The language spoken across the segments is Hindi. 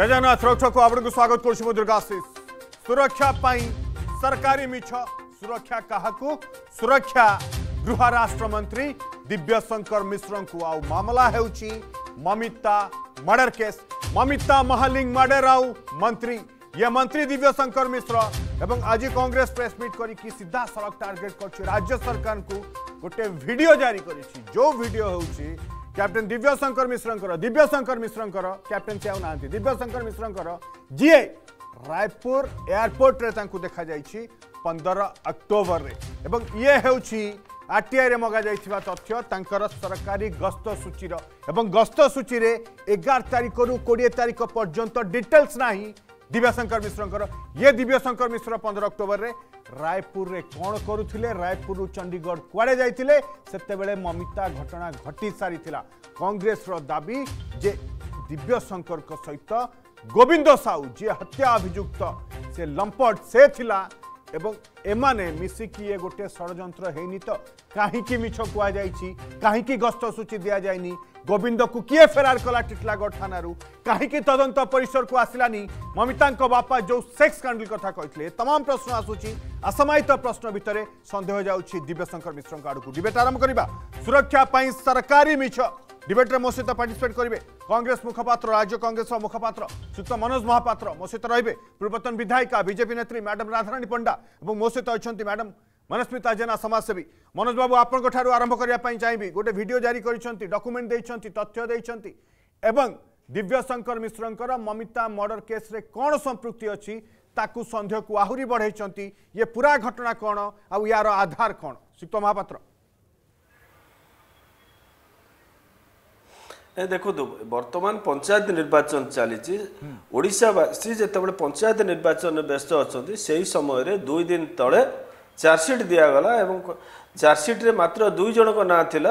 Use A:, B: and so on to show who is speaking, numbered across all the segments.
A: जय जगन्नाथ रक्षक आपण को स्वागत कर दुर्गाशीष सुरक्षा पाई सरकारी मिछ सुरक्षा क्या सुरक्षा गृह राष्ट्रमंत्री दिव्यशंकर मिश्र को आउ मामला Mamita murder case Mamita Mahali murder आउ मंत्री ये मंत्री दिव्यशंकर मिश्र एवं आज कांग्रेस प्रेस मिट कर सीधा सड़क टार्गेट कर राज्य सरकार को गोटे भिड जारी करो भिड हो କ୍ୟାପ୍ଟେନ୍ ଦିବ୍ୟଶଙ୍କର ମିଶ୍ରଙ୍କର ଦିବ୍ୟଶଙ୍କର ମିଶ୍ରଙ୍କର କ୍ୟାପ୍ଟେନ୍ ସେ ଆଉ ନାହାନ୍ତି ଦିବ୍ୟଶଙ୍କର ମିଶ୍ରଙ୍କର ଯିଏ ରାୟପୁର ଏୟାରପୋର୍ଟରେ ତାଙ୍କୁ ଦେଖାଯାଇଛି ପନ୍ଦର ଅକ୍ଟୋବରରେ ଏବଂ ଇଏ ହେଉଛି ଆର୍ଟିଆଇରେ ମଗାଯାଇଥିବା ତଥ୍ୟ ତାଙ୍କର ସରକାରୀ ଗସ୍ତ ସୂଚୀର ଏବଂ ଗସ୍ତ ସୂଚୀରେ ଏଗାର ତାରିଖରୁ କୋଡ଼ିଏ ତାରିଖ ପର୍ଯ୍ୟନ୍ତ ଡିଟେଲ୍ସ ନାହିଁ दिव्याशंकर मिश्र ये दिव्यशंकर मिश्र पंद्रह अक्टोबर में रायपुर में कौन करुले रायपुर चंडीगढ़ कुआड़े जाते से ममिता घटना घटी सारी कंग्रेस दाबी जे दिव्यशंकर सहित गोविंद साहू जी हत्या अभियुक्त से लंपट से এবং এমানে মিছি কি এ গট সড়যন্ত্র হেইনি তো কাহি কি মিছক কয়া যাইচি কাহি কি গস্ত সূচি দিয়া যাইনি গোবিন্দক কিয়ে ফেরার কলটিতলা গট থানারু কাহি কি তদন্ত পরিশর কো আসলানি মমিতাংক বাবা জো সেক্স কান্ডল কথা কইতলে तमाम প্রশ্ন আসুচি অসমায়িত প্রশ্ন বিতরে সন্দেহ যাওচি দিব্যশঙ্কর মিশ্র কাড়কু ডিবেট আরম্ভ করিবা সুরক্ষা পাই সরকারি মিছ ডিবেটে মো সহ পার্টিসিপেট করবে কংগ্রেস মুখপাত্র রাজ্য কংগ্রেস মুখপাত্র শ্রীযুক্ত মনোজ মহাপাত্র মো সহ রয়েবে পূর্বতন বিধায়িকা বিজেপি নেত্রী ম্যাডাম রাধারাণী পণ্ডা এবং মো সহ অনেক ম্যাডাম মনস্মিতা জেনা সমাজসেবী মনোজ বাবু আপনার ঠার আরম্ভ করা চাইবি গোটে ভিডিও জারি করেছেন ডকুমেন্ট দিয়েছেন তথ্য দিয়েছেন এবং দিব্যশঙ্কর মিশ্রঙ্কর মমিতা মর্ডর কেস্রে কোণ সম্পৃক্তি অছি তাকু সন্দেহকু আহুরি বড়াইছেন ইয়ে পুরা ঘটনা কোণ আর আধার কোণ শ্রীযুক্ত মহাপাত্র
B: ଦେଖନ୍ତୁ ବର୍ତ୍ତମାନ ପଞ୍ଚାୟତ ନିର୍ବାଚନ ଚାଲିଛି ଓଡ଼ିଶାବାସୀ ଯେତେବେଳେ ପଞ୍ଚାୟତ ନିର୍ବାଚନରେ ବ୍ୟସ୍ତ ଅଛନ୍ତି ସେହି ସମୟରେ ଦୁଇ ଦିନ ତଳେ ଚାର୍ଜସିଟ୍ ଦିଆଗଲା ଏବଂ ଚାର୍ଜସିଟ୍ରେ ମାତ୍ର ଦୁଇ ଜଣଙ୍କ ନାଁ ଥିଲା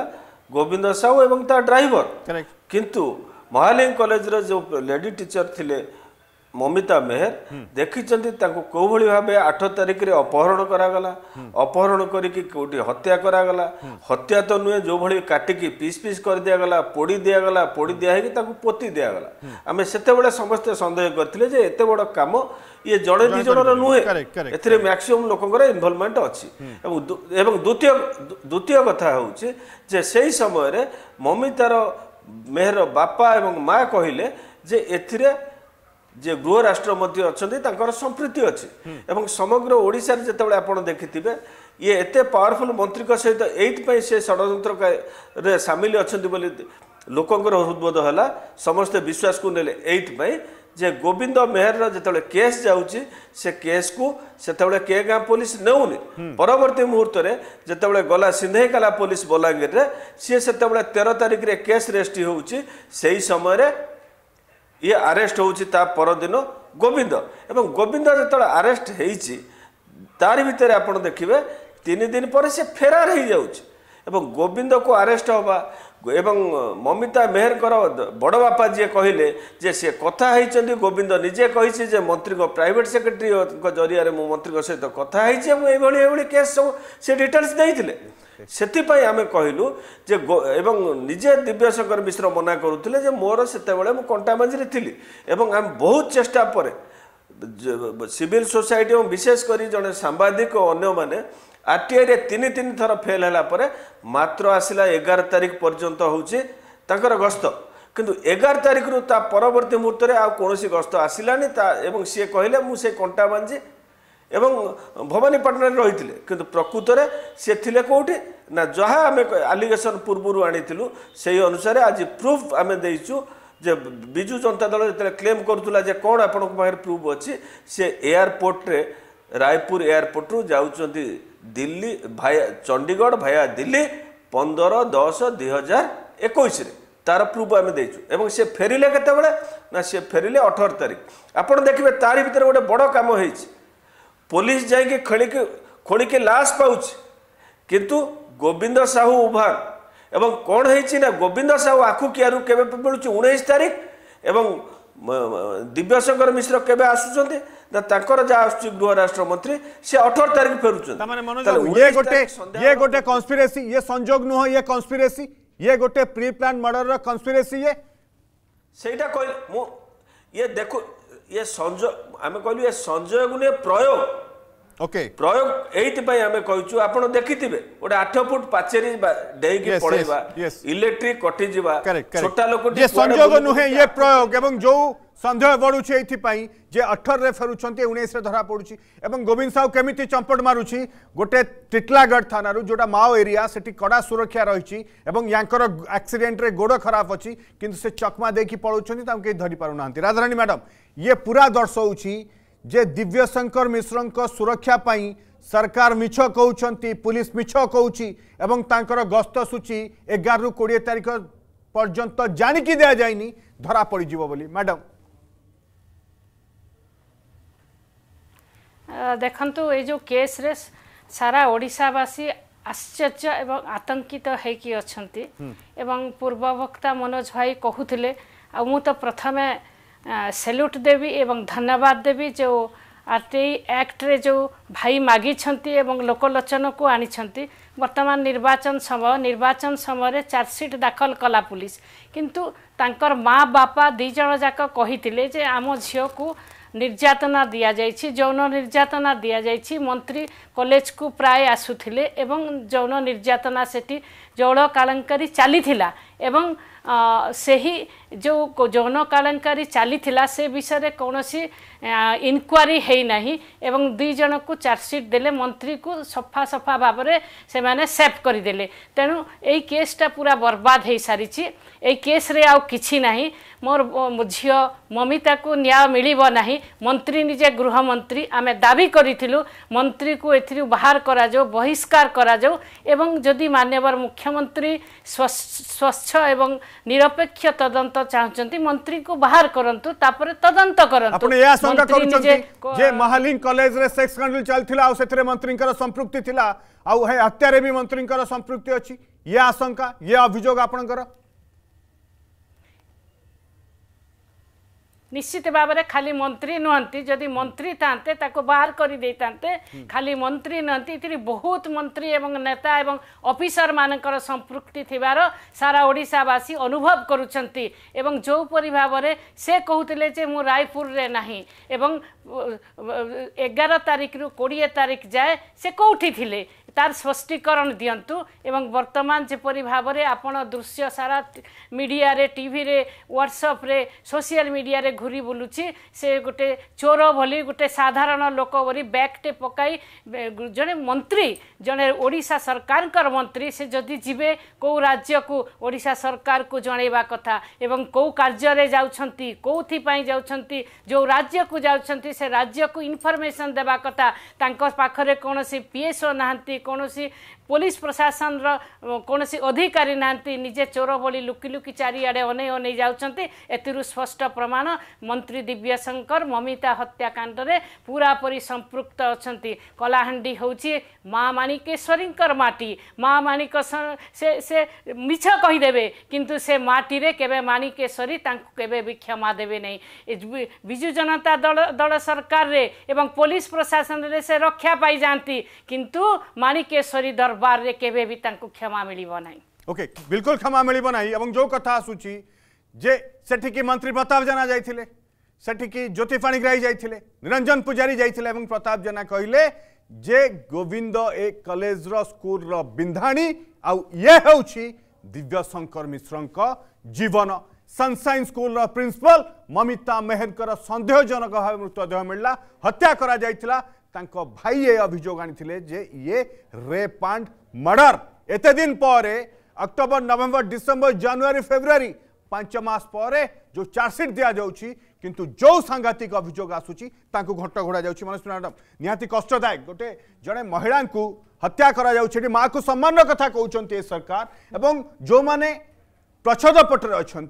B: ଗୋବିନ୍ଦ ସାହୁ ଏବଂ ତା ଡ୍ରାଇଭର କିନ୍ତୁ ମହାଲିଙ୍ଗ କଲେଜର ଯେଉଁ ଲେଡ଼ି ଟିଚର ଥିଲେ ମମିତା ମେହର ଦେଖିଛନ୍ତି ତାଙ୍କୁ କେଉଁଭଳି ଭାବେ ଆଠ ତାରିଖରେ ଅପହରଣ କରାଗଲା ଅପହରଣ କରିକି କେଉଁଠି ହତ୍ୟା କରାଗଲା ହତ୍ୟା ତ ନୁହେଁ ଯେଉଁଭଳି କାଟିକି ପିସ୍ ପିସ୍ କରିଦିଆଗଲା ପୋଡ଼ି ଦିଆଗଲା ପୋଡ଼ି ଦିଆ ହେଇକି ତାକୁ ପୋତି ଦିଆଗଲା ଆମେ ସେତେବେଳେ ସମସ୍ତେ ସନ୍ଦେହ କରିଥିଲେ ଯେ ଏତେ ବଡ଼ କାମ ଇଏ ଜଣେ ଦୁଇ ଜଣର ନୁହେଁ ଏଥିରେ ମ୍ୟାକ୍ସିମମ୍ ଲୋକଙ୍କର ଇନଭଲ୍ଭମେଣ୍ଟ ଅଛି ଏବଂ ଏବଂ ଦ୍ୱିତୀୟ ଦ୍ୱିତୀୟ କଥା ହେଉଛି ଯେ ସେହି ସମୟରେ ମମିତାର ମେହର ବାପା ଏବଂ ମା କହିଲେ ଯେ ଏଥିରେ ଯେ ଗୃହରାଷ୍ଟ୍ର ମନ୍ତ୍ରୀ ଅଛନ୍ତି ତାଙ୍କର ସମ୍ପୃକ୍ତି ଅଛି ଏବଂ ସମଗ୍ର ଓଡ଼ିଶାରେ ଯେତେବେଳେ ଆପଣ ଦେଖିଥିବେ ଇଏ ଏତେ ପାୱାରଫୁଲ୍ ମନ୍ତ୍ରୀଙ୍କ ସହିତ ଏଇଥିପାଇଁ ସେ ଷଡ଼ଯନ୍ତ୍ରରେ ସାମିଲ ଅଛନ୍ତି ବୋଲି ଲୋକଙ୍କର ହୃଦବୋଧ ହେଲା ସମସ୍ତେ ବିଶ୍ୱାସକୁ ନେଲେ ଏଇଥିପାଇଁ ଯେ ଗୋବିନ୍ଦ ମେହେରର ଯେତେବେଳେ କେସ୍ ଯାଉଛି ସେ କେସ୍କୁ ସେତେବେଳେ କେ ଗାଁ ପୋଲିସ ନେଉନି ପରବର୍ତ୍ତୀ ମୁହୂର୍ତ୍ତରେ ଯେତେବେଳେ ଗଲା ସିନ୍ଧେଇକାଲା ପୋଲିସ ବଲାଙ୍ଗୀରରେ ସିଏ ସେତେବେଳେ ତେର ତାରିଖରେ କେସ୍ ରେଜିଷ୍ଟ୍ରି ହେଉଛି ସେହି ସମୟରେ ଇଏ ଆରେଷ୍ଟ ହେଉଛି ତା ପରଦିନ ଗୋବିନ୍ଦ ଏବଂ ଗୋବିନ୍ଦ ଯେତେବେଳେ ଆରେଷ୍ଟ ହେଇଛି ତାରି ଭିତରେ ଆପଣ ଦେଖିବେ ତିନି ଦିନ ପରେ ସେ ଫେରାର ହେଇଯାଉଛି ଏବଂ ଗୋବିନ୍ଦକୁ ଆରେଷ୍ଟ ହେବା ଏବଂ ମମିତା ମେହେରଙ୍କର ବଡ଼ ବାପା ଯିଏ କହିଲେ ଯେ ସେ କଥା ହେଇଛନ୍ତି ଗୋବିନ୍ଦ ନିଜେ କହିଛି ଯେ ମନ୍ତ୍ରୀଙ୍କ ପ୍ରାଇଭେଟ ସେକ୍ରେଟାରୀଙ୍କ ଜରିଆରେ ମୁଁ ମନ୍ତ୍ରୀଙ୍କ ସହିତ କଥା ହେଇଛି ଏବଂ ଏଇଭଳି ଏଇଭଳି କେସ୍ ସବୁ ସେ ଡିଟେଲ୍ସ ଦେଇଥିଲେ ସେଥିପାଇଁ ଆମେ କହିଲୁ ଯେ ଏବଂ ନିଜେ ଦିବ୍ୟଶଙ୍କର ମିଶ୍ର ମନା କରୁଥିଲେ ଯେ ମୋର ସେତେବେଳେ ମୁଁ କଣ୍ଟା ମାଝିରେ ଥିଲି ଏବଂ ଆମେ ବହୁତ ଚେଷ୍ଟା ପରେ ସିଭିଲ୍ ସୋସାଇଟି ଏବଂ ବିଶେଷ କରି ଜଣେ ସାମ୍ବାଦିକ ଓ ଅନ୍ୟମାନେ ଆର୍ଟିଆଇରେ ତିନି ତିନି ଥର ଫେଲ୍ ହେଲା ପରେ ମାତ୍ର ଆସିଲା ଏଗାର ତାରିଖ ପର୍ଯ୍ୟନ୍ତ ହେଉଛି ତାଙ୍କର ଗସ୍ତ କିନ୍ତୁ ଏଗାର ତାରିଖରୁ ତା ପରବର୍ତ୍ତୀ ମୁହୂର୍ତ୍ତରେ ଆଉ କୌଣସି ଗସ୍ତ ଆସିଲାନି ତା ଏବଂ ସିଏ କହିଲେ ମୁଁ ସେ କଣ୍ଟା ମାଝି ଏବଂ ଭବାନୀପାଟଣାରେ ରହିଥିଲେ କିନ୍ତୁ ପ୍ରକୃତରେ ସେ ଥିଲେ କେଉଁଠି ନା ଯାହା ଆମେ ଆଲିଗେସନ୍ ପୂର୍ବରୁ ଆଣିଥିଲୁ ସେହି ଅନୁସାରେ ଆଜି ପ୍ରୁଫ୍ ଆମେ ଦେଇଛୁ ଯେ ବିଜୁ ଜନତା ଦଳ ଯେତେବେଳେ କ୍ଲେମ୍ କରୁଥିଲା ଯେ କ'ଣ ଆପଣଙ୍କ ପାଖରେ ପ୍ରୁଫ୍ ଅଛି ସେ ଏୟାରପୋର୍ଟରେ ରାୟପୁର ଏୟାରପୋର୍ଟରୁ ଯାଉଛନ୍ତି ଦିଲ୍ଲୀ ଭାୟା ଚଣ୍ଡିଗଡ଼ ଭାୟା ଦିଲ୍ଲୀ ପନ୍ଦର ଦଶ ଦୁଇ ହଜାର ଏକୋଇଶରେ ତାର ପ୍ରୁଫ୍ ଆମେ ଦେଇଛୁ ଏବଂ ସେ ଫେରିଲେ କେତେବେଳେ ନା ସେ ଫେରିଲେ ଅଠର ତାରିଖ ଆପଣ ଦେଖିବେ ତାରି ଭିତରେ ଗୋଟେ ବଡ଼ କାମ ହେଇଛି પોલીસ જાય કે ખડીકે ખોળીકે લાશ પાଉଛି କିନ୍ତୁ ଗୋବିନ୍ଦ ସାହୁ ଉଭାର ଏବଂ କ'ଣ ହେଇଛି ନା ଗୋବିନ୍ଦ ସାହୁ ଆଖୁ କିଆରୁ କେବେ ମିଳୁଛି ଉଣେଇଶ ତାରିଖ ଏବଂ ଦିବ୍ୟଶଙ୍କର ମିଶ୍ର କେବେ ଆସୁଛନ୍ତି ନା ତାଙ୍କର ଯାହା ଆସୁଛି ଗୃହ ରାଷ୍ଟ୍ରମନ୍ତ୍ରୀ ସେ ଅଠର ତାରିଖ ଫେରୁଛନ୍ତି ଇଏ ଗୋଟେ କନ୍ସପିରେସି
A: ଇଏ ସଂଯୋଗ ନୁହଁ ଇଏ କନ୍ସପିରେସି ଇଏ ଗୋଟେ ପ୍ରି ପ୍ଲାନ୍ ମର୍ଡରର କନ୍ସପିରେସି ଇଏ
B: ସେଇଟା କହିଲେ ମୁଁ ଇଏ ଦେଖୁ ଇଏ ସଞ୍ଜୟ ଆମେ କହିଲୁ ଏ ସଞ୍ଜୟକୁ ନୁହେଁ ପ୍ରୟୋଗ ଓକେ ପ୍ରୟୋଗ ଏଇଥିପାଇଁ ଆମେ କହିଛୁ ଆପଣ ଦେଖିଥିବେ ଗୋଟେ ଆଠ ଫୁଟ ପାଚେରୀ ଡେଇଁକି ପଳେଇବା ଇଲେକ୍ଟ୍ରିକ କଟିଯିବା ଛୋଟା ଲୋକଟି ସଂଯୋଗ ନୁହେଁ ଇଏ
A: ପ୍ରୟୋଗ ଏବଂ ଯୋଉ ସନ୍ଦେହ ବଢୁଛି ଏଇଥିପାଇଁ ଯେ ଅଠରରେ ଫେରୁଛନ୍ତି ଉଣେଇଶରେ ଧରା ପଡୁଛି ଏବଂ ଗୋବିନ୍ଦ ସାହୁ କେମିତି ଚମ୍ପଟ ମାରୁଛି ଗୋଟେ ଟିଟଲାଗଡ଼ ଥାନାରୁ ଯେଉଁଟା ମାଓ ଏରିଆ ସେଠି କଡ଼ା ସୁରକ୍ଷା ରହିଛି ଏବଂ ୟାଙ୍କର ଆକ୍ସିଡେଣ୍ଟରେ ଗୋଡ଼ ଖରାପ ଅଛି କିନ୍ତୁ ସେ ଚକମା ଦେଇକି ପଳାଉଛନ୍ତି ତାଙ୍କୁ କେହି ଧରିପାରୁନାହାନ୍ତି ରାଧାରାଣୀ ମ୍ୟାଡ଼ାମ୍ ଇଏ ପୁରା ଦର୍ଶାଉଛି যে দিব্যশঙ্কর মিশ্রঙ্ক সুরক্ষা পাই সরকার মিছ কৌঁচি পুলিশ মিছ কৌছি এবং তাঁর গস্ত সূচি এগারু কোড়িয়ে তারিখ পর্যন্ত জাণিকি দেয়া যায়নি ধরা পড়িযিব বলি ম্যাডাম
C: ଦେଖନ୍ତୁ ଏ ଯେଉଁ କେସ୍ରେ ସାରା ଓଡ଼ିଶାବାସୀ ଆଶ୍ଚର୍ଯ୍ୟ ଏବଂ ଆତଙ୍କିତ ହେଇକି ଅଛନ୍ତି ଏବଂ ପୂର୍ବ ବକ୍ତା ମନୋଜ ଭାଇ କହୁଥିଲେ ଆଉ ମୁଁ ତ ପ୍ରଥମେ ସେଲ୍ୟୁଟ୍ ଦେବି ଏବଂ ଧନ୍ୟବାଦ ଦେବି ଯେଉଁ ଆର୍ ଟି ଆଇ ଆକ୍ଟରେ ଯେଉଁ ଭାଇ ମାଗିଛନ୍ତି ଏବଂ ଲୋକଲୋଚନକୁ ଆଣିଛନ୍ତି ବର୍ତ୍ତମାନ ନିର୍ବାଚନ ସମୟ ନିର୍ବାଚନ ସମୟରେ ଚାର୍ଜସିଟ୍ ଦାଖଲ କଲା ପୁଲିସ କିନ୍ତୁ ତାଙ୍କର ମା ବାପା ଦୁଇ ଜଣ ଯାକ କହିଥିଲେ ଯେ ଆମ ଝିଅକୁ ନିର୍ଯାତନା ଦିଆଯାଇଛି ଯୌନ ନିର୍ଯାତନା ଦିଆଯାଇଛି ମନ୍ତ୍ରୀ କଲେଜକୁ ପ୍ରାୟ ଆସୁଥିଲେ ଏବଂ ଯୌନ ନିର୍ଯାତନା ସେଠି ଜୌଳ କାଳଙ୍କରୀ ଚାଲିଥିଲା ଏବଂ ସେହି ଯେଉଁ ଯୌନ କାଳେଙ୍କାରୀ ଚାଲିଥିଲା ସେ ବିଷୟରେ କୌଣସି ଇନକ୍ୱାରି ହେଇନାହିଁ ଏବଂ ଦୁଇ ଜଣଙ୍କୁ ଚାର୍ଜସିଟ୍ ଦେଲେ ମନ୍ତ୍ରୀକୁ ସଫା ସଫା ଭାବରେ ସେମାନେ ସେଫ୍ କରିଦେଲେ ତେଣୁ ଏଇ କେସ୍ଟା ପୁରା ବର୍ବାଦ ହୋଇସାରିଛି ଏଇ କେସ୍ରେ ଆଉ କିଛି ନାହିଁ ମୋର ଝିଅ ମମିତାକୁ ନ୍ୟାୟ ମିଳିବ ନାହିଁ ମନ୍ତ୍ରୀ ନିଜେ ଗୃହମନ୍ତ୍ରୀ ଆମେ ଦାବି କରିଥିଲୁ ମନ୍ତ୍ରୀକୁ ଏଥିରୁ ବାହାର କରାଯାଉ ବହିଷ୍କାର କରାଯାଉ ଏବଂ ଯଦି ମାନ୍ୟବର ମୁଖ୍ୟମନ୍ତ୍ରୀ ସ୍ୱଚ୍ଛ ଏବଂ ନିରପେକ୍ଷ ତଦନ୍ତ ଚାହୁଁଛନ୍ତି ମନ୍ତ୍ରୀକୁ ବାହାର କରନ୍ତୁ ତାପରେ ତଦନ୍ତ କରନ୍ତୁ
A: ଯେ ମହାଲିଂ କଲେଜରେ ସେକ୍ସ ସ୍କାଣ୍ଡାଲ ଚାଲିଥିଲା ଆଉ ସେଥିରେ ମନ୍ତ୍ରୀଙ୍କର ସମ୍ପୃକ୍ତି ଥିଲା ଆଉ ହତ୍ୟାରେ ବି ମନ୍ତ୍ରୀଙ୍କର ସମ୍ପୃକ୍ତି ଅଛି ଇଏ ଆଶଙ୍କା ଇଏ ଅଭିଯୋଗ ଆପଣଙ୍କର
C: নিশ্চিত ভাবে খালি মন্ত্রী নুহতি যদি মন্ত্রী থাকে তাকে বাহার করে দিয়ে খালি মন্ত্রী নুহতি এটি বহুত মন্ত্রী এবং নেতা এবং অফিসর মানকর সম্পৃক্তি থার সারা ওড়শাবাসী অনুভব করছেন এবং যেপরি ভাবে সে কুলে যে মু রায়পুরে না এবং এগার তারিখর কোড়িয়ে তারিখ যায় সে কোটি লে তার স্পষ্টীকরণ দিয়ন্তু এবং বর্তমান যেপরি ভাবে আপনার দৃশ্য সারা মিডিয়ারে টিভিরে হোয়াটসঅপ্রে সোশিয়াল মিডিয়ারে ঘুরি বুলুছি সে গোটে চোর ভলি গোটে সাধারণ লোক বলি ব্যাগটে পকাই জনে মন্ত্রী জনে ওড়িশা সরকারকর মন্ত্রী সে যদি যাবে কেউ রাজ্যকু ওড়িশা সরকারকু জনাইবা কথা এবং কেউ কার্যরে যাচ্ছেন কোথায় যাচ্ছেন যে রাজ্যকু যাচ্ছেন সে রাজ্যকু ইনফরমেশন দেবা কথা তাঁর পাখে কোণী পিএসও না କୌଣସି পুলিশ প্রশাসনর কোণী অধিকারী না নিজে চোর ভি লুকি লুকি চারিআড়ে অনেই অনেই যাচ্ছেন এর স্পষ্ট প্রমাণ মন্ত্রী দিব্যশঙ্কর মমিতা হত্যাকাণ্ডে পুরাপুরি সম্পৃক্ত অনেক কলাহাণ্ডি হচ্ছে মা মাণিকেশ্বরীঙ্কর মাটি মা মাণিক সে সে মিছ কহিদেবে কিন্তু সে মাটিরে কেবে মাণিকেশ্বরী তাঁকু কেবে বি ক্ষমা দেবে নাই বিজু জনতা দল দল সরকারে এবং পুলিশ প্রশাসনের সে রক্ষা পাই যাতে কিন্তু মাণিকেশ্বরী দরবার दरबार रे केबे भी तंकु क्षमा मिलिबो नै
A: ओके बिल्कुल क्षमा मिलिबो नै एवं जो कथा आसुची जे सेठी के मंत्री प्रताप जना जाईथिले सेठी के ज्योति पाणी ग्राही जाईथिले निरंजन पुजारी जाईथिले एवं प्रताप जना कहिले जे गोविंद ए कॉलेज रो स्कूल रो बिंधाणी आ ये हौची दिव्य शंकर मिश्रंक जीवन सनसाइन स्कूल रो प्रिंसिपल ममिता मेहरकर संदेहजनक भाव मृतदेह मिलला हत्या करा जाईथिला भाई ये अभोग आज ये रेप आंड मर्डर एत दिन अक्टोबर नवंबर डिसेंबर जनवरी फेब्रुआरी पांच मास पर जो चार्जसीट दि जाऊँ किंतु जो सांघातिक अभोग आसूँ घट घोड़ा मनोज मैडम निहती कष्टदायक गोटे जड़े महिला को हत्या करा माँ को सम्मान कथा कहते सरकार एवं जो मैंने प्रच्छद पटे अच्छा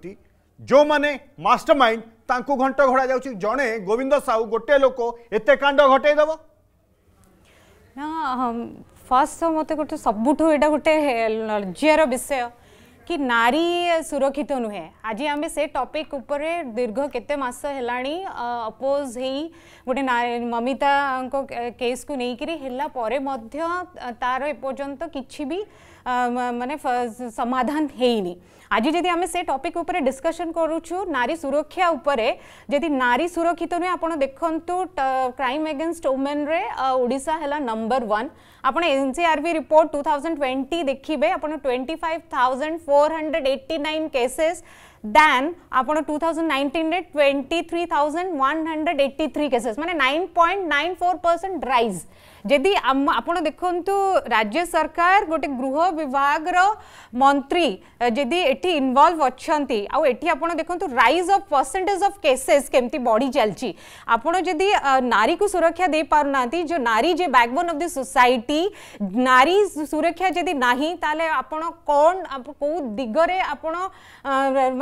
A: जो मैंने मास्टर माइंड घंट घोड़ा जाने गोविंद साहू गोटे लोक एत कांड घटेदेव
D: ନା ଫାର୍ଷ୍ଟ ତ ମୋତେ ଗୋଟେ ସବୁଠୁ ଏଇଟା ଗୋଟେ ଲଜ୍ୟାର ବିଷୟ କି ନାରୀ ସୁରକ୍ଷିତ ନୁହେଁ ଆଜି ଆମେ ସେ ଟପିକ୍ ଉପରେ ଦୀର୍ଘ କେତେ ମାସ ହେଲାଣି ଅପୋଜ୍ ହେଇ ଗୋଟେ ମମିତାଙ୍କ କେସ୍କୁ ନେଇକରି ହେଲା ପରେ ମଧ୍ୟ ତାର ଏପର୍ଯ୍ୟନ୍ତ କିଛି ବି મને સમાધાન થઈ નહીં આજે જેથી અમે સે ટપિક ઉપર ડિસ્કસન કરુછું નારી સુરક્ષા ઉપર જેથી નારી સુરક્ષિત નુହେଁ ଆପଣ ଦେଖନ୍ତୁ କ୍ରାଇମ୍ ଏଗେନଷ୍ଟ ଓମେନ୍ରେ ଓଡ଼ିଶା ହେଲା ନମ୍ବର ୱାନ୍ ଆପଣ NCRB report two thousand twenty ଦେଖିବେ ଆପଣ twenty five thousand four hundred eighty nine cases two twenty three thousand आपण hundred eighty three cases nine point माने 9.94% राइज जदि आपण देखंतु राज्य सरकार गोटे गृह विभाग मंत्री जदि एठी इन्वॉल्व अछंती आ एठी आपण देखंतु rise of percentage of cases केमती बॉडी चलची आपण नारी को सुरक्षा दे पार ना जो नारी जे बैकबोन अफ द सोसाइटी नारी सुरक्षा जदि नाही ताले आपण कोन को दिगरे आपण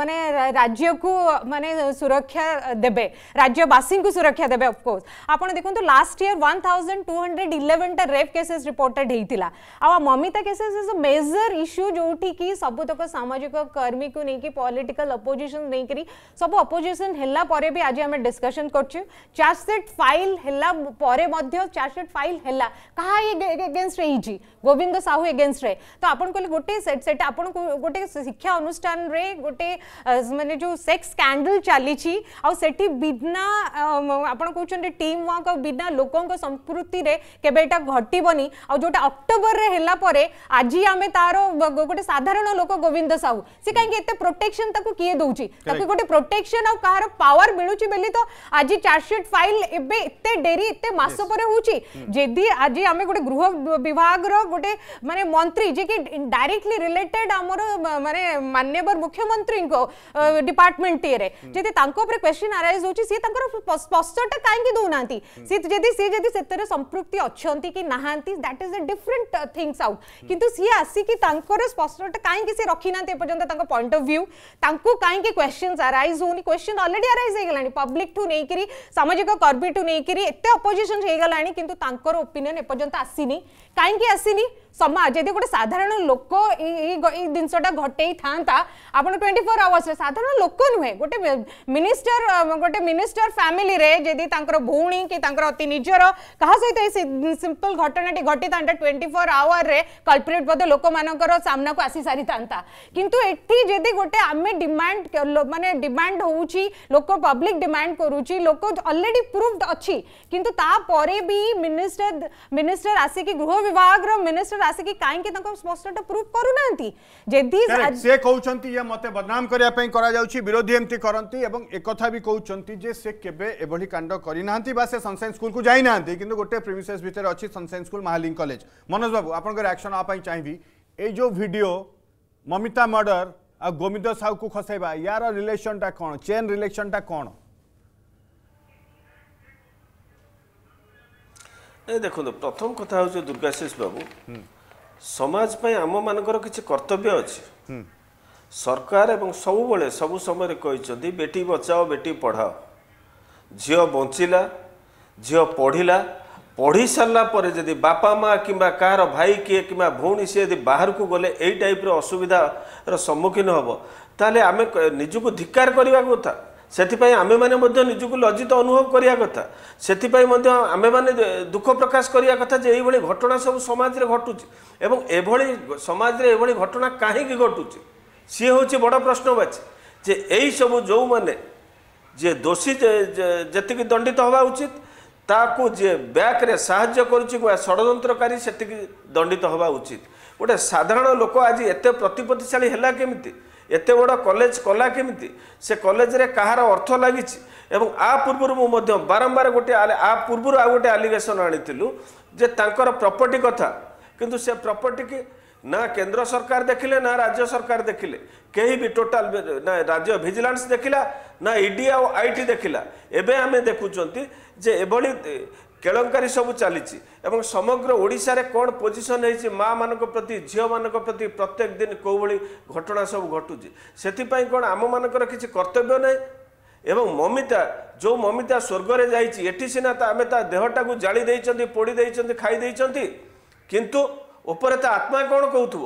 D: मैंने राज्य को मानने सुरक्षा देवे राज्यवासी को सुरक्षा देवे अफकोर्स आप देखो तो last year one thousand two hundred eleven इलेवेनटा रेप केसेस रिपोर्टेड होता आ Mamita cases is a major issue जो कि सबुतक सामाजिक कर्मी को लेकिन पॉलिटिकल अपोजिशन नहीं सब अपोजिशन है आज आम डिस्कसन करसेट फाइल है चार्जसेट फाइल है क्या एगेन्स्ट रही गोविंद साहू एगेन्स्ट तो आप गोटे गोटे शिक्षा अनुष्ठान रे गोटे ମାନେ ଯେଉଁ ସେକ୍ସ ସ୍କାଣ୍ଡାଲ ଚାଲିଛି ଆଉ ସେଠି ବିନା ଆପଣ କହୁଛନ୍ତି ଟିମ୍ ୱାର୍କ ଆଉ ବିନା ଲୋକଙ୍କ ସମ୍ପୃକ୍ତିରେ କେବେ ଏଇଟା ଘଟିବନି ଆଉ ଯେଉଁଟା ଅକ୍ଟୋବରରେ ହେଲା ପରେ ଆଜି ଆମେ ତାର ଗୋଟେ ସାଧାରଣ ଲୋକ ଗୋବିନ୍ଦ ସାହୁ ସେ କାହିଁକି ଏତେ ପ୍ରୋଟେକ୍ସନ ତାକୁ କିଏ ଦଉଛି ତାକୁ ଗୋଟେ ପ୍ରୋଟେକ୍ସନ ଆଉ କାହାର ପାୱାର ମିଳୁଛି ବୋଲି ତ ଆଜି ଚାର୍ଜସିଟ୍ ଫାଇଲ ଏବେ ଏତେ ଡେରି ଏତେ ମାସ ପରେ ହେଉଛି ଯଦି ଆଜି ଆମେ ଗୋଟେ ଗୃହ ବିଭାଗର ଗୋଟେ ମାନେ ମନ୍ତ୍ରୀ ଯିଏକି ଡାଇରେକ୍ଟଲି ରିଲେଟେଡ୍ ଆମର ମାନେ ମାନ୍ୟବର ମୁଖ୍ୟମନ୍ତ୍ରୀଙ୍କ ଡିପାର୍ଟମେଣ୍ଟଟିଏରେ ଯଦି ତାଙ୍କ ଉପରେ କ୍ୱେଶ୍ଚିନ୍ ଆରାଇଜ୍ ହେଉଛି ସିଏ ତାଙ୍କର ପଶ୍ଚରଟା କାହିଁକି ଦେଉନାହାନ୍ତି ସିଏ ଯଦି ସିଏ ଯଦି ସେଥିରେ ସମ୍ପୃକ୍ତି ଅଛନ୍ତି କି ନାହାନ୍ତି that is a different things out କିନ୍ତୁ ସିଏ ଆସିକି ତାଙ୍କର ସ୍ପଷ୍ଟଟା କାହିଁକି ସେ ରଖିନାହାନ୍ତି ଏପର୍ଯ୍ୟନ୍ତ ତାଙ୍କ ପଏଣ୍ଟ ଅଫ୍ ଭ୍ୟୁ ତାଙ୍କୁ କାହିଁକି କ୍ୱେଶ୍ଚିନ୍ସ ଆରାଇଜ୍ ହେଉନି କ୍ୱେଶ୍ଚିନ୍ ଅଲରେଡ଼ି ଆରାଇଜ୍ ହେଇଗଲାଣି ପବ୍ଲିକଠୁ ନେଇକିରି ସାମାଜିକ କର୍ମୀଠୁ ନେଇକିରି ଏତେ ଅପୋଜିସନ୍ ହେଇଗଲାଣି କିନ୍ତୁ ତାଙ୍କର ଓପିନିଅନ୍ ଏପର୍ଯ୍ୟନ୍ତ ଆସିନି କାହିଁକି ଆସିନି ସମାଜ ଯଦି ଗୋଟେ ସାଧାରଣ ଲୋକ ଏଇ ଜିନିଷଟା ଘଟେଇ ଥାନ୍ତା ଆପଣ ଟ୍ୱେଣ୍ଟି ଫୋର୍ ଆୱାର୍ସ रे साधारण लोक नुहे गोटे मिनिस्टर गोटे मिनिस्टर फैमिली रे जदि भूणी कि अति निजर क्या सहित सिंपल घटना टी घटी था ट्वेंटी आवर रे कल्प्रेट बोध लोक मामना को आसी सारी था किंतु एटी जदि गोटे आम डिमाड मानते डिमाड हो लोक पब्लिक डिमाड करुच लोक अलरेडी प्रूफ अच्छी किंतु तापर भी मिनिस्टर मिनिस्टर आसिक गृह विभाग मिनिस्टर आसिक कहीं स्पष्ट प्रूफ करूना जदि
A: से कहते मत बदनाम कर କରିବା କରାଯାଉଛି ବିରୋଧୀ ଏମିତି କରନ୍ତି ଏବଂ ଏକଥା ବି କହୁଛନ୍ତି ଯେ ସେ କେବେ ଏଭଳି କାଣ୍ଡ କରିନାହାନ୍ତି ବା ସେ ସନସାଇନ୍ ସ୍କୁଲକୁ ଯାଇନାହାନ୍ତି କିନ୍ତୁ ଗୋଟେ ପ୍ରିମିସେସ୍ ଭିତରେ ଅଛି ସନସାଇନ୍ ସ୍କୁଲ ମାହାଲିଂ କଲେଜ ମନୋଜ ବାବୁ ଆପଣଙ୍କ ରିଆକ୍ସନ୍ ନେବା ପାଇଁ ଚାହିଁବି ଏଇ ଯେଉଁ ଭିଡ଼ିଓ ମମିତା ମର୍ଡର ଆଉ ଗୋବିନ୍ଦ ସାହୁକୁ ଖସାଇବା ୟାର ରିଲେସନଟା କ'ଣ ଚେନ୍ ରିଲେସନଟା କ'ଣ
B: ଦେଖନ୍ତୁ ପ୍ରଥମ କଥା ହେଉଛି ଦୁର୍ଗାଶିଷ ବାବୁ ସମାଜ ପାଇଁ ଆମମାନଙ୍କର କିଛି କର୍ତ୍ତବ୍ୟ ଅଛି ସରକାର ଏବଂ ସବୁବେଳେ ସବୁ ସମୟରେ କହିଛନ୍ତି ବେଟି ବଚାଅ ବେଟି ପଢ଼ାଅ ଝିଅ ବଞ୍ଚିଲା ଝିଅ ପଢ଼ିଲା ପଢ଼ି ସାରିଲା ପରେ ଯଦି ବାପା ମା' କିମ୍ବା କାହାର ଭାଇ କିଏ କିମ୍ବା ଭଉଣୀ ସିଏ ଯଦି ବାହାରକୁ ଗଲେ ଏଇ ଟାଇପ୍ର ଅସୁବିଧାର ସମ୍ମୁଖୀନ ହେବ ତାହେଲେ ଆମେ ନିଜକୁ ଧିକାର କରିବା କଥା ସେଥିପାଇଁ ଆମେମାନେ ମଧ୍ୟ ନିଜକୁ ଲଜ୍ଜିତ ଅନୁଭବ କରିବା କଥା ସେଥିପାଇଁ ମଧ୍ୟ ଆମେମାନେ ଦୁଃଖ ପ୍ରକାଶ କରିବା କଥା ଯେ ଏଇଭଳି ଘଟଣା ସବୁ ସମାଜରେ ଘଟୁଛି ଏବଂ ଏଭଳି ସମାଜରେ ଏଭଳି ଘଟଣା କାହିଁକି ଘଟୁଛି ସିଏ ହେଉଛି ବଡ଼ ପ୍ରଶ୍ନବାଚୀ ଯେ ଏହିସବୁ ଯେଉଁମାନେ ଯିଏ ଦୋଷୀ ଯେତିକି ଦଣ୍ଡିତ ହେବା ଉଚିତ ତାକୁ ଯିଏ ବ୍ୟାକ୍ରେ ସାହାଯ୍ୟ କରୁଛି କିମ୍ବା ଷଡ଼ଯନ୍ତ୍ରକାରୀ ସେତିକି ଦଣ୍ଡିତ ହେବା ଉଚିତ ଗୋଟେ ସାଧାରଣ ଲୋକ ଆଜି ଏତେ ପ୍ରତିପତ୍ତିଶାଳୀ ହେଲା କେମିତି ଏତେ ବଡ଼ କଲେଜ କଲା କେମିତି ସେ କଲେଜରେ କାହାର ଅର୍ଥ ଲାଗିଛି ଏବଂ ଆ ପୂର୍ବରୁ ମୁଁ ମଧ୍ୟ ବାରମ୍ବାର ଗୋଟିଏ ଆ ପୂର୍ବରୁ ଆଉ ଗୋଟେ ଆଲିଗେସନ୍ ଆଣିଥିଲୁ ଯେ ତାଙ୍କର ପ୍ରପର୍ଟି କଥା କିନ୍ତୁ ସେ ପ୍ରପର୍ଟିକି ନା କେନ୍ଦ୍ର ସରକାର ଦେଖିଲେ ନା ରାଜ୍ୟ ସରକାର ଦେଖିଲେ କେହି ବି ଟୋଟାଲ ନା ରାଜ୍ୟ ଭିଜିଲାନ୍ସ ଦେଖିଲା ନା ଇଡି ଆଉ ଆଇଟି ଦେଖିଲା ଏବେ ଆମେ ଦେଖୁଛନ୍ତି ଯେ ଏଭଳି କେଳଙ୍କାରୀ ସବୁ ଚାଲିଛି ଏବଂ ସମଗ୍ର ଓଡ଼ିଶାରେ କ'ଣ ପୋଜିସନ୍ ହେଇଛି ମାଆମାନଙ୍କ ପ୍ରତି ଝିଅମାନଙ୍କ ପ୍ରତି ପ୍ରତ୍ୟେକ ଦିନ କେଉଁଭଳି ଘଟଣା ସବୁ ଘଟୁଛି ସେଥିପାଇଁ କ'ଣ ଆମମାନଙ୍କର କିଛି କର୍ତ୍ତବ୍ୟ ନାହିଁ ଏବଂ ମମିତା ଯେଉଁ ମମିତା ସ୍ୱର୍ଗରେ ଯାଇଛି ଏଠି ସିନା ତା ଆମେ ତା ଦେହଟାକୁ ଜାଳି ଦେଇଛନ୍ତି ପୋଡ଼ି ଦେଇଛନ୍ତି ଖାଇ ଦେଇଛନ୍ତି କିନ୍ତୁ ଉପରେ ତ ଆତ୍ମା କ'ଣ କହୁଥିବ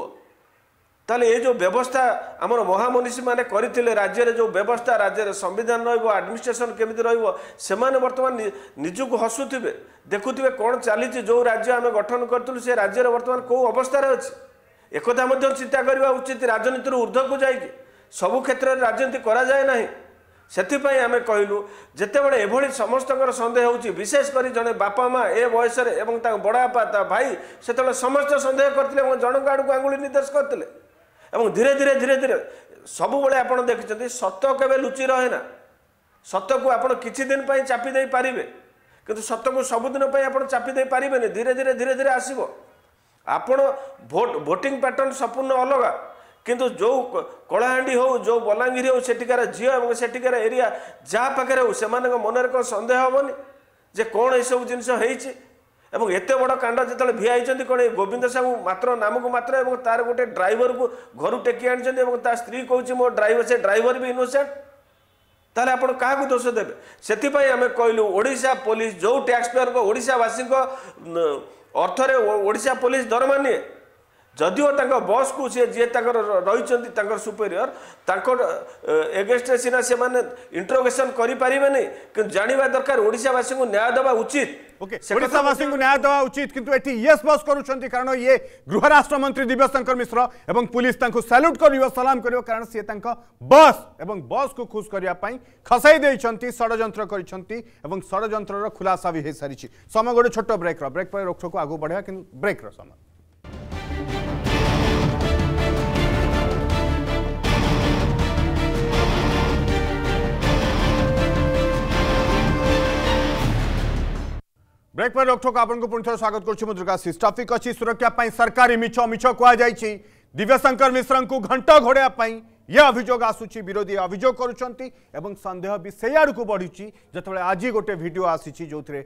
B: ତାହେଲେ ଏ ଯେଉଁ ବ୍ୟବସ୍ଥା ଆମର ମହାମନୁଷୀମାନେ କରିଥିଲେ ରାଜ୍ୟରେ ଯେଉଁ ବ୍ୟବସ୍ଥା ରାଜ୍ୟରେ ସମ୍ବିଧାନ ରହିବ ଆଡମିନିଷ୍ଟ୍ରେସନ କେମିତି ରହିବ ସେମାନେ ବର୍ତ୍ତମାନ ନିଜକୁ ହସୁଥିବେ ଦେଖୁଥିବେ କ'ଣ ଚାଲିଛି ଯେଉଁ ରାଜ୍ୟ ଆମେ ଗଠନ କରିଥିଲୁ ସେ ରାଜ୍ୟରେ ବର୍ତ୍ତମାନ କେଉଁ ଅବସ୍ଥାରେ ଅଛି ଏକଥା ମଧ୍ୟ ଚିନ୍ତା କରିବା ଉଚିତ ରାଜନୀତିରୁ ଉର୍ଦ୍ଧ୍ୱକୁ ଯାଇକି ସବୁ କ୍ଷେତ୍ରରେ ରାଜନୀତି କରାଯାଏ ନାହିଁ ସେଥିପାଇଁ ଆମେ କହିଲୁ ଯେତେବେଳେ ଏଭଳି ସମସ୍ତଙ୍କର ସନ୍ଦେହ ହେଉଛି ବିଶେଷ କରି ଜଣେ ବାପା ମା ଏ ବୟସରେ ଏବଂ ତାଙ୍କ ବଡ଼ ବାପା ତା ଭାଇ ସେତେବେଳେ ସମସ୍ତେ ସନ୍ଦେହ କରିଥିଲେ ଏବଂ ଜଣଙ୍କ ଆଡ଼କୁ ଆଙ୍ଗୁଳି ନିର୍ଦ୍ଦେଶ କରିଥିଲେ ଏବଂ ଧୀରେ ଧୀରେ ଧୀରେ ଧୀରେ ସବୁବେଳେ ଆପଣ ଦେଖିଛନ୍ତି ସତ କେବେ ଲୁଚି ରହେ ନା ସତକୁ ଆପଣ କିଛି ଦିନ ପାଇଁ ଚାପି ଦେଇପାରିବେ କିନ୍ତୁ ସତକୁ ସବୁଦିନ ପାଇଁ ଆପଣ ଚାପି ଦେଇପାରିବେନି ଧୀରେ ଧୀରେ ଧୀରେ ଧୀରେ ଆସିବ ଆପଣ ଭୋଟ ଭୋଟିଂ ପ୍ୟାଟର୍ଣ୍ଣ ସମ୍ପୂର୍ଣ୍ଣ ଅଲଗା କିନ୍ତୁ ଯେଉଁ କଳାହାଣ୍ଡି ହେଉ ଯେଉଁ ବଲାଙ୍ଗୀର ହେଉ ସେଠିକାର ଝିଅ ଏବଂ ସେଠିକାର ଏରିଆ ଯାହା ପାଖରେ ହେଉ ସେମାନଙ୍କ ମନରେ କ'ଣ ସନ୍ଦେହ ହେବନି ଯେ କ'ଣ ଏସବୁ ଜିନିଷ ହେଇଛି ଏବଂ ଏତେ ବଡ଼ କାଣ୍ଡ ଯେତେବେଳେ ଭିଆ ହେଇଛନ୍ତି କ'ଣ ଏ ଗୋବିନ୍ଦ ସାହୁ ମାତ୍ର ନାମକୁ ମାତ୍ର ଏବଂ ତାର ଗୋଟେ ଡ୍ରାଇଭରକୁ ଘରୁ ଟେକି ଆଣିଛନ୍ତି ଏବଂ ତା ସ୍ତ୍ରୀ କହୁଛି ମୋ ଡ୍ରାଇଭର ସେ ଡ୍ରାଇଭର ବି ଇନୋସେଣ୍ଟ ତାହେଲେ ଆପଣ କାହାକୁ ଦୋଷ ଦେବେ ସେଥିପାଇଁ ଆମେ କହିଲୁ ଓଡ଼ିଶା ପୋଲିସ ଯେଉଁ ଟ୍ୟାକ୍ସ ପେୟରଙ୍କ ଓଡ଼ିଶାବାସୀଙ୍କ ଅର୍ଥରେ ଓଡ଼ିଶା ପୋଲିସ ଦରମା ନିଏ ଯଦିଓ ତାଙ୍କ ବସ୍କୁ ସିଏ ଯିଏ ତାଙ୍କର ରହିଛନ୍ତି ତାଙ୍କର ସୁପେରିୟର ତାଙ୍କ ଏଗେନଷ୍ଟରେ ସିନା ସେମାନେ ଇଣ୍ଟ୍ରୋଗେସନ୍ କରିପାରିବେନି କିନ୍ତୁ ଜାଣିବା ଦରକାର ଓଡ଼ିଶାବାସୀଙ୍କୁ ନ୍ୟାୟ ଦେବା ଉଚିତ ଓଡ଼ିଶାବାସୀଙ୍କୁ
A: ନ୍ୟାୟ ଦେବା ଉଚିତ କିନ୍ତୁ ଏଠି ୟେସ୍ ବସ୍ କରୁଛନ୍ତି କାରଣ ଇଏ ଗୃହ ରାଷ୍ଟ୍ରମନ୍ତ୍ରୀ ଦିବ୍ୟଶଙ୍କର ମିଶ୍ର ଏବଂ ପୁଲିସ୍ ତାଙ୍କୁ ସାଲ୍ୟୁଟ୍ କରିବ ସଲାମ କରିବ କାରଣ ସିଏ ତାଙ୍କ ବସ୍ ଏବଂ ବସ୍କୁ ଖୁସ୍ କରିବା ପାଇଁ ଖସାଇ ଦେଇଛନ୍ତି ଷଡ଼ଯନ୍ତ୍ର କରିଛନ୍ତି ଏବଂ ଷଡ଼ଯନ୍ତ୍ରର ଖୁଲାସା ବି ହୋଇସାରିଛି ସମୟ ଗୋଟେ ଛୋଟ ବ୍ରେକ୍ର ବ୍ରେକ୍ ପରେ ରୋକଠୋକୁ ଆଗକୁ ବଢ଼େଇବା କିନ୍ତୁ ବ୍ରେକ୍ର ସମୟ ब्रेक पर रक्षक आपको पुणि थोड़ा स्वागत करुँ दुर्गाशीष ट्राफिक अच्छी सुरक्षा सरकारी मिछ मिछ कह दिव्यशंकर मिश्र को घंट घोड़ापी ये अभोग आसू विरोधी अभोग कर सन्देह भी से आड़ बढ़ुची जो आज गोटे भिड आसी जो थे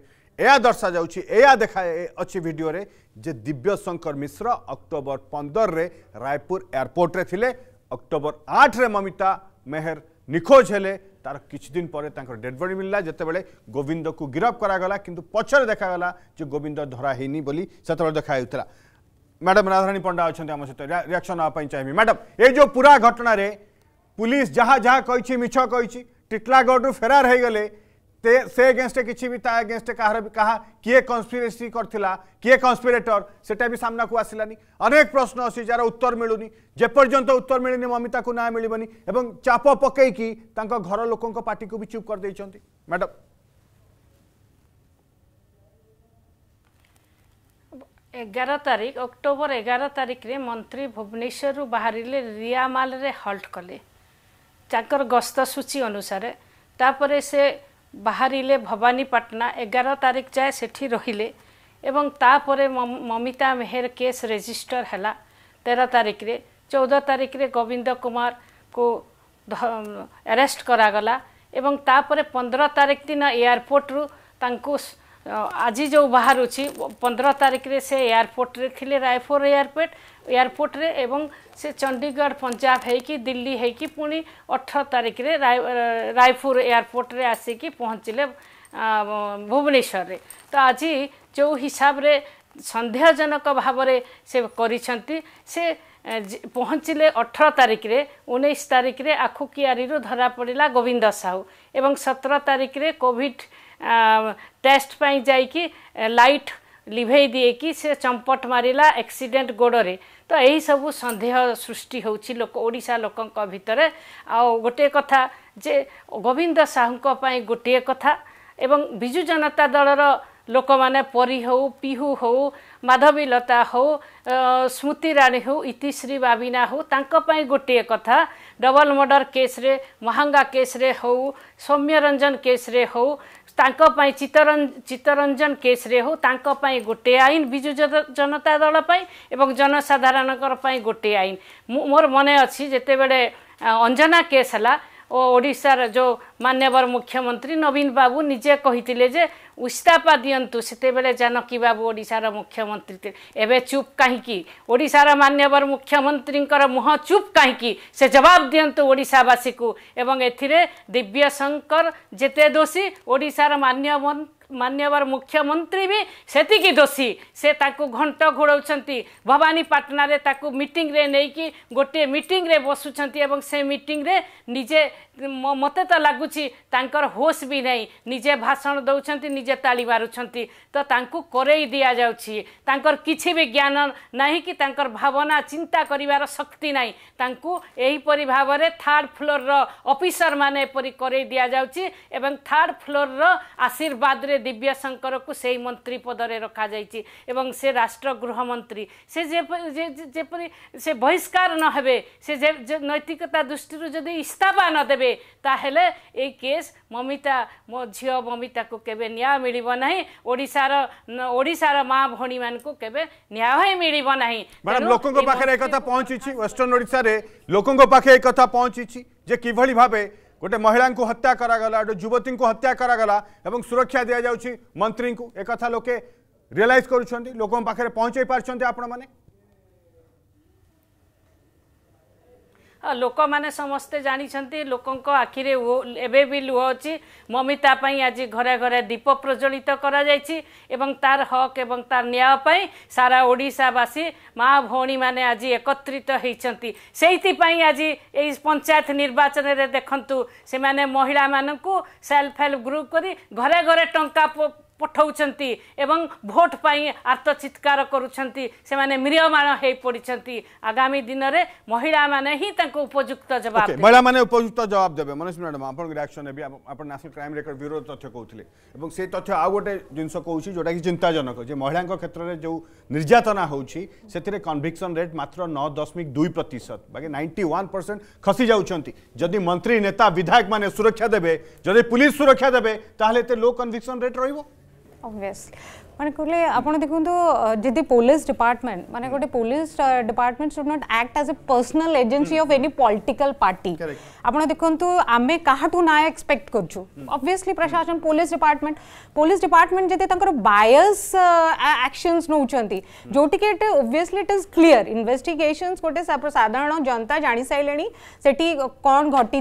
A: या दर्शा जाया देखा अच्छी भिडे जे दिव्यशंकर मिश्र अक्टोबर पंदर रायपुर एयरपोर्ट थे अक्टोबर आठ रे ममिता मेहर নিখোজ হলে তার কিছুদিন পরে তাঁর ডেড বডি মিললা যেতবে গোবিন্দকু গিরফ করা গলা কিন্তু পছরে দেখা গলা যে গোবিন্দ ধরা হয়নি বলে সেতবে দেখা যাই ম্যাডাম রাধারাণী পণ্ডা অনেক আমার সহ রিয়াকশন নেওয়া চাইবি ম্যাডাম এই যে পুরা ঘটনার পুলিশ যা যা কইছি মিছ কইছি টিটলাগড়ু ফেরার হয়ে গেলে से एगेन्स्ट किसी भी एगेस्ट एगेन्स्ट किए कन्स्पिरेसी करथिला किए कन्स्पिरेटर सेटा सामना को आसलानी अनेक प्रश्न अच्छी जार उत्तर मिलूनी जेपर्यंत उत्तर मिलनी ममिता को ना मिलबनी एवं चाप पकईकि घर लोकों पार्टी को भी चुप कर करदे मैडम
C: एगार तारीख अक्टोबर एगार तारीख মন্ত্রী मंत्री भुवनेश्वर बाहर रियामाल हल्ट তাঁর গস্ত সূচী অনুসারে তাপরে সে ବାହାରିଲେ ଭବାନୀପାଟଣା ଏଗାର ତାରିଖ ଯାଏ ସେଠି ରହିଲେ ଏବଂ ତାପରେ ମମିତା ମେହେର କେସ୍ ରେଜିଷ୍ଟର ହେଲା ତେର ତାରିଖରେ ଚଉଦ ତାରିଖରେ ଗୋବିନ୍ଦ କୁମାରକୁ ଆରେଷ୍ଟ କରାଗଲା ଏବଂ ତାପରେ ପନ୍ଦର ତାରିଖ ଦିନ ଏୟାରପୋର୍ଟରୁ ତାଙ୍କୁ ଆଜି ଯେଉଁ ବାହାରୁଛି ପନ୍ଦର ତାରିଖରେ ସେ ଏୟାରପୋର୍ଟରେ ଥିଲେ ରାୟପୁର ଏୟାରପୋର୍ଟ ଏୟାରପୋର୍ଟରେ ଏବଂ ସେ ଚଣ୍ଡିଗଡ଼ ପଞ୍ଜାବ ହେଇକି ଦିଲ୍ଲୀ ହେଇକି ପୁଣି ଅଠର ତାରିଖରେ ରାୟପୁର ଏୟାରପୋର୍ଟରେ ଆସିକି ପହଞ୍ଚିଲେ ଭୁବନେଶ୍ୱରରେ ତ ଆଜି ଯେଉଁ ହିସାବରେ ସନ୍ଦେହଜନକ ଭାବରେ ସେ କରିଛନ୍ତି ସେ ପହଞ୍ଚିଲେ ଅଠର ତାରିଖରେ ଉଣେଇଶ ତାରିଖରେ ଆଖୁକିଆରିରୁ ଧରାପଡ଼ିଲା ଗୋବିନ୍ଦ ସାହୁ ଏବଂ ସତର ତାରିଖରେ କୋଭିଡ଼ ଟେଷ୍ଟ ପାଇଁ ଯାଇକି ଲାଇଟ୍ ଲିଭେଇ ଦିଏକି ସେ ଚମ୍ପଟ ମାରିଲା ଏକ୍ସିଡେଣ୍ଟ ଗୋଡ଼ରେ ତ ଏହିସବୁ ସନ୍ଦେହ ସୃଷ୍ଟି ହେଉଛି ଲୋକ ଓଡ଼ିଶା ଲୋକଙ୍କ ଭିତରେ ଆଉ ଗୋଟିଏ କଥା ଯେ ଗୋବିନ୍ଦ ସାହୁଙ୍କ ପାଇଁ ଗୋଟିଏ କଥା ଏବଂ ବିଜୁ ଜନତା ଦଳର ଲୋକମାନେ ପରୀ ହେଉ ପିହୁ ହେଉ ମାଧବୀ ଲତା ହେଉ ସ୍ମୃତି ରାଣୀ ହେଉ ଇତିଶ୍ରୀ ବାବିନା ହେଉ ତାଙ୍କ ପାଇଁ ଗୋଟିଏ କଥା ଡବଲ ମର୍ଡ଼ର କେସ୍ରେ ମହାଙ୍ଗା କେସ୍ରେ ହେଉ ସୌମ୍ୟରଞ୍ଜନ କେସ୍ରେ ହେଉ ତାଙ୍କ ପାଇଁ ଚିତ୍ତରଞ୍ଜନ କେସ୍ରେ ହେଉ ତାଙ୍କ ପାଇଁ ଗୋଟିଏ ଆଇନ ବିଜୁ ଜନତା ଦଳ ପାଇଁ ଏବଂ ଜନସାଧାରଣଙ୍କର ପାଇଁ ଗୋଟିଏ ଆଇନ ମୋର ମନେ ଅଛି ଯେତେବେଳେ ଅଞ୍ଜନା କେସ୍ ହେଲା ଓ ଓଡ଼ିଶାର ଯେଉଁ ମାନ୍ୟବର ମୁଖ୍ୟମନ୍ତ୍ରୀ ନବୀନ ବାବୁ ନିଜେ କହିଥିଲେ ଯେ ଉସ୍ତାପା ଦିଅନ୍ତୁ ସେତେବେଳେ ଜାନକୀ ବାବୁ ଓଡ଼ିଶାର ମୁଖ୍ୟମନ୍ତ୍ରୀ ଥିଲେ ଏବେ ଚୁପ୍ କାହିଁକି ଓଡ଼ିଶାର ମାନ୍ୟବର ମୁଖ୍ୟମନ୍ତ୍ରୀଙ୍କର ମୁହଁ ଚୁପ୍ କାହିଁକି ସେ ଜବାବ ଦିଅନ୍ତୁ ଓଡ଼ିଶାବାସୀକୁ ଏବଂ ଏଥିରେ ଦିବ୍ୟଶଙ୍କର ଯେତେ ଦୋଷୀ ଓଡ଼ିଶାର ମାନ୍ୟବନ୍ତ୍ରୀ ମାନ୍ୟବର ମୁଖ୍ୟମନ୍ତ୍ରୀ ବି ସେତିକି ଦୋଷୀ ସେ ତାଙ୍କୁ ଘଣ୍ଟ ଘୋଡ଼ାଉଛନ୍ତି ଭବାନୀପାଟଣାରେ ତାକୁ ମିଟିଂରେ ନେଇକି ଗୋଟିଏ ମିଟିଂରେ ବସୁଛନ୍ତି ଏବଂ ସେ ମିଟିଂରେ ନିଜେ ମୋତେ ତ ଲାଗୁଛି ତାଙ୍କର ହୋସ୍ ବି ନାହିଁ ନିଜେ ଭାଷଣ ଦେଉଛନ୍ତି ନିଜେ ତାଳି ମାରୁଛନ୍ତି ତ ତାଙ୍କୁ କରେଇ ଦିଆଯାଉଛି ତାଙ୍କର କିଛି ବି ଜ୍ଞାନ ନାହିଁ କି ତାଙ୍କର ଭାବନା ଚିନ୍ତା କରିବାର ଶକ୍ତି ନାହିଁ ତାଙ୍କୁ ଏହିପରି ଭାବରେ ଥାର୍ଡ଼ ଫ୍ଲୋର୍ର ଅଫିସରମାନେ ଏପରି କରେଇ ଦିଆଯାଉଛି ଏବଂ ଥାର୍ଡ଼ ଫ୍ଲୋର୍ର ଆଶୀର୍ବାଦରେ ଭିତରେ ଦିବ୍ୟାଶଙ୍କରକୁ ସେଇ ମନ୍ତ୍ରୀ ପଦରେ ରଖାଯାଇଛି ଏବଂ ସେ ରାଷ୍ଟ୍ର ଗୃହମନ୍ତ୍ରୀ ସେ ଯେପରି ସେ ବହିଷ୍କାର ନହେବେ ହେବେ ସେ ନୈତିକତା ଦୃଷ୍ଟିରୁ ଯଦି ଇସ୍ତଫା ନଦେବେ ତାହେଲେ ଏଇ କେସ୍ ମମିତା ମୋ ଝିଅ ମମିତାକୁ କେବେ ନ୍ୟାୟ ମିଳିବ ନାହିଁ ଓଡ଼ିଶାର ଓଡ଼ିଶାର ମା ଭଉଣୀମାନଙ୍କୁ କେବେ ନ୍ୟାୟ ହିଁ ମିଳିବ ନାହିଁ ମ୍ୟାଡ଼ାମ୍ ଲୋକଙ୍କ ପାଖରେ
A: ଏକଥା ପହଞ୍ଚିଛି ୱେଷ୍ଟର୍ଣ୍ଣ ଓଡ଼ିଶାରେ ଲୋକଙ୍କ ପାଖରେ ଏକଥା ପହଞ୍ଚିଛି ଯେ କିଭଳି ଭାବେ गोटे महिला को हत्या कराला गोटे युवती हत्या कराला और सुरक्षा दि जाऊँगी मंत्री को एक लोके रियलाइज कर लोक पहुँचे पार्टी आपण मैंने
C: ଲୋକମାନେ ସମସ୍ତେ ଜାଣିଛନ୍ତି ଲୋକଙ୍କ ଆଖିରେ ଏବେ ବି ଲୁହ ଅଛି ମମିତା ପାଇଁ ଆଜି ଘରେ ଘରେ ଦୀପ ପ୍ରଜ୍ୱଳିତ କରାଯାଇଛି ଏବଂ ତାର ହକ୍ ଏବଂ ତାର ନ୍ୟାୟ ପାଇଁ ସାରା ଓଡ଼ିଶାବାସୀ ମା ଭଉଣୀମାନେ ଆଜି ଏକତ୍ରିତ ହେଇଛନ୍ତି ସେଇଥିପାଇଁ ଆଜି ଏଇ ପଞ୍ଚାୟତ ନିର୍ବାଚନରେ ଦେଖନ୍ତୁ ସେମାନେ ମହିଳାମାନଙ୍କୁ ସେଲ୍ଫ ହେଲ୍ପ ଗ୍ରୁପ୍ କରି ଘରେ ଘରେ ଟଙ୍କା एवं भोट पाई आर्तचित्कार करियमाण हो पड़ते आगामी दिन में महिला मैंने ही उपयुक्त जवाब okay, महिला
A: मैंने उपयुक्त जवाब देते मनीष मैडम आपक्शन आप न्यासनाल क्राइम रेकर्ड ब्यूरो तथ्य कहते हैं से तथ्य आउ गोटे जिनस कौन जोटा कि चिंताजनक महिला क्षेत्र में जो निर्यातना होती कनभिक्सन रेट मात्र नौ दशमिक दुई प्रतिशत बाकी नाइंटी वन खसी जाऊँगी विधायक मैंने सुरक्षा देते पुलिस सुरक्षा देते लो कनभिक्सन रेट
D: obviously মানে কলে আপনার দেখুন যদি পুলিশ ডিপার্টমেন্ট মানে গোটে police department should not act as a personal agency of any political party আপনার দেখুন আমি কাহু না এক্সপেক্ট করছু অবভিয়াসলি প্রশাসন পুলিশ ডিপার্টমেন্ট পুলিশ ডিপার্টমেন্ট যদি তাঁর বায়স আকশনস নৌকর যেটি কি এটা obviously it is clear investigation গোটে সাধারণ জনতা জাঁ সারে সেটি কণ ঘটি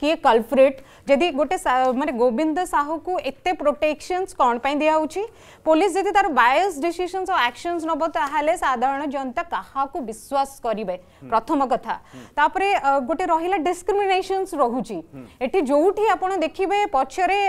D: কি কলফ্রেট যদি গোটে মানে গোবিন্দ সাহু কু এত প্রোটেকশনস কণ পাই দিয়া হচ্ছে পুলিশ ଯଦି ତାର ବାୟସ୍ ଡିସିସନ୍ସ ଆଉ ଆକ୍ସନ୍ସ ନେବ ତାହେଲେ ସାଧାରଣ ଜନତା କାହାକୁ ବିଶ୍ୱାସ କରିବେ ପ୍ରଥମ କଥା ତାପରେ ଗୋଟେ ରହିଲା ଡିସ୍କ୍ରିମିନେସନ୍ସ ରହୁଛି ଏଠି ଯୋଉଠି ଆପଣ ଦେଖିବେ ପଛରେ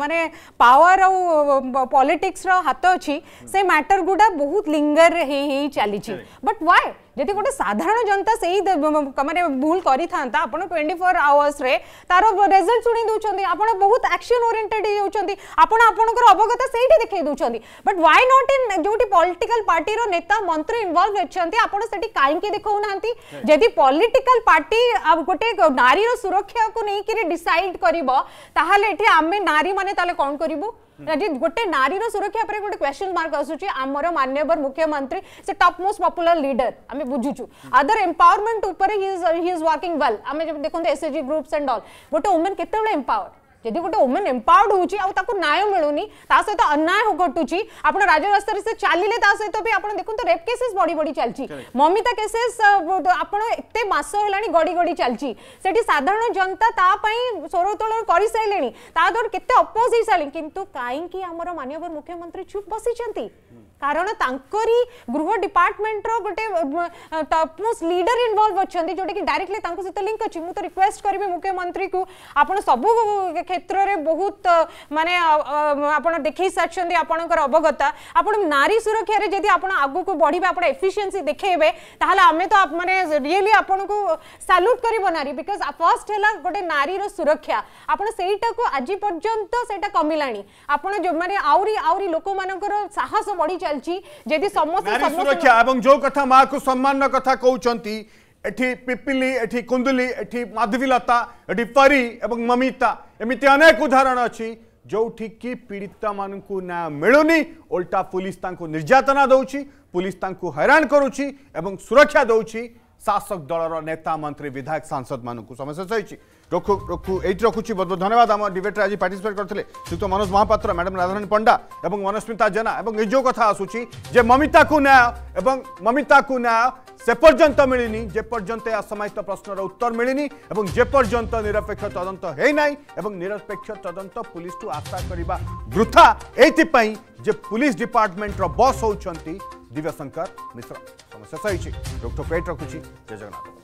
D: ମାନେ ପାୱାର ଆଉ ପଲିଟିକ୍ସର ହାତ ଅଛି ସେ ମ୍ୟାଟର ଗୁଡ଼ା ବହୁତ ଲିଙ୍ଗର ହେଇ ହେଇ ଚାଲିଛି ବଟ୍ ୱାଏ ଯଦି ଗୋଟେ ସାଧାରଣ ଜନତା ସେଇ ମାନେ ଭୁଲ କରିଥାନ୍ତା ଆପଣ ଟ୍ୱେଣ୍ଟି ଫୋର୍ ଆୱାର୍ସରେ ତାର ରେଜଲ୍ଟ ଶୁଣେଇ ଦେଉଛନ୍ତି ଆପଣ ବହୁତ ଆକ୍ସନ୍ ଓରିଏଣ୍ଟେଡ୍ ହେଇଯାଉଛନ୍ତି ଆପଣ ଆପଣଙ୍କର ଅବଗତ ସେଇଠି ଦେଖେଇ ଦେଉଛନ୍ତି ବଟ୍ ୱାଇ ନଟ୍ ଇନ୍ ଯେଉଁଠି ପଲିଟିକାଲ ପାର୍ଟିର ନେତା ମନ୍ତ୍ରୀ ଇନଭଲ୍ଭ ଅଛନ୍ତି ଆପଣ ସେଠି କାହିଁକି ଦେଖାଉନାହାନ୍ତି ଯଦି ପଲିଟିକାଲ ପାର୍ଟି ଗୋଟେ ନାରୀର ସୁରକ୍ଷାକୁ ନେଇକିରି ଡିସାଇଡ୍ କରିବ ତାହେଲେ ଏଠି ଆମେ ନାରୀମାନେ ତାହେଲେ କ'ଣ କରିବୁ ଆଜି ଗୋଟେ ନାରୀର ସୁରକ୍ଷା ଉପରେ ଗୋଟେ କ୍ୱେଶ୍ଚନ ମାର୍କ ଆସୁଛି ଆମର ମାନ୍ୟବର ମୁଖ୍ୟମନ୍ତ୍ରୀ ସେ ଟପ୍ ମୋଷ୍ଟ ପପୁଲାର ଲିଡର ଆମେ ବୁଝୁଛୁ ଅଦର ଏମ୍ପାୱାରମେଣ୍ଟ ଉପରେ ହି ଇଜ୍ ୱାର୍କିଂ ୱେଲ୍ ଆମେ ଦେଖନ୍ତୁ ଏସ୍ଏଜି ଗ୍ରୁପ୍ସ ଆଣ୍ଡ ଅଲ୍ ଗୋଟେ ଓମେନ୍ କେତେବେଳେ ଏମ୍ପାୱାର୍ଡ ଯଦି ଗୋଟେ ଓମେନ୍ ଏମ୍ପାୱାର୍ଡ ହେଉଛି ଆଉ ତାକୁ ନ୍ୟାୟ ମିଳୁନି ତା ସହିତ ଅନ୍ୟାୟ ଘଟୁଛି ଆପଣ ରାଜରାସ୍ତାରେ ସେ ଚାଲିଲେ ତା ସହିତ ବି ଆପଣ ଦେଖନ୍ତୁ ରେପ୍ କେସେସ୍ ବଢ଼ି ବଢ଼ି ଚାଲିଛି ମମିତା କେସେସ୍ ଆପଣ ଏତେ ମାସ ହେଲାଣି ଗଡ଼ି ଗଡ଼ି ଚାଲିଛି ସେଠି ସାଧାରଣ ଜନତା ତା ପାଇଁ ସ୍ୱରତୋଳନ କରିସାରିଲେଣି ତା ଦ୍ୱାରା କେତେ ଅପୋଜ ହେଇସାରିଲେଣି କିନ୍ତୁ କାହିଁକି ଆମର ମାନ୍ୟବର ମୁଖ୍ୟମନ୍ତ୍ରୀ ଚୁପ୍ ବସିଛନ୍ତି কারণ তাঁকরি গৃহ ডিপার্টমেন্টর গোটে টপমোস্ট লিডর ইনভলভ অনেক যেটা কি ডাইরেক্টলি তাঁর সহ লিঙ্ক অছি মু তো রিকোয়েস্ট করবি মুখ্যমন্ত্রী কু আপনার সবু ক্ষেত্রে বহুত মানে আপনার দেখেই সারিছেন আপনার অবগতা আপনার নারী সুরক্ষার যদি আপনার আগুক বড়বে আপনার এফিসিয়েন্সি দেখেবে তাহলে আমি তো মানে রিয়েলি আপনার সালুট করব নারী বিকজ ফার্স্ট হল গোটে নারীর সুরক্ষা আপনার সেইটাকে আজ পর্যন্ত সেটা কমিলা আপনার যে মানে আহরি আহরি লোক সাহস বড়ি ଚାଲିଛି ଯଦି ସମସ୍ତେ ସୁରକ୍ଷା
A: ଏବଂ ଯୋଉ କଥା ମାକୁ ସମ୍ମାନର କଥା କହୁଛନ୍ତି ଏଠି ପିପିଲି ଏଠି କୁନ୍ଦୁଲି ଏଠି ମାଧୁରୀଲତା ଏଠି ପରୀ ଏବଂ ମମିତା ଏମିତି ଅନେକ ଉଦାହରଣ ଅଛି ଯେଉଁଠିକି ପୀଡ଼ିତାମାନଙ୍କୁ ନ୍ୟାୟ ମିଳୁନି ଓଲଟା ପୁଲିସ ତାଙ୍କୁ ନିର୍ଯାତନା ଦେଉଛି ପୁଲିସ ତାଙ୍କୁ ହଇରାଣ କରୁଛି ଏବଂ ସୁରକ୍ଷା ଦେଉଛି ଶାସକ ଦଳର ନେତା ମନ୍ତ୍ରୀ ବିଧାୟକ ସାଂସଦମାନଙ୍କୁ ସମସ୍ୟା ସହିଛି रखु रखु ये रखुच्छी बहुत बहुत धन्यवाद आम डिबेट्रे आज पार्टिसपेट करते तो मनोज महापात्र मैडम राधारानी पंडा और मनस्मिता जेना और यो कथ आसुच्छे ममिता को न्याय और ममिता को न्याय से पर्यटन मिलनी जेपर्यंत असमाहित प्रश्नर उत्तर मिलनी और जेपर्यंत निरपेक्ष तदंत है निरपेक्ष तदंत पुलिस ठू आशा करवा वृथा यहीपाई जे पुलिस डिपार्टमेंटर बस हो दिव्यशंकर मिश्र समस्या सही डॉक्टर पेट रखुच्छी जय जगन्नाथ